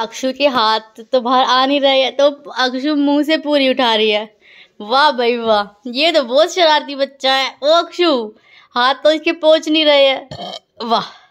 अक्षु के हाथ तो बाहर आ नहीं रहे तो अक्षु मुंह से पूरी उठा रही है वाह भाई वाह ये तो बहुत शरारती बच्चा है ओ अक्षु हाथ तो इसके पहुंच नहीं रहे है वाह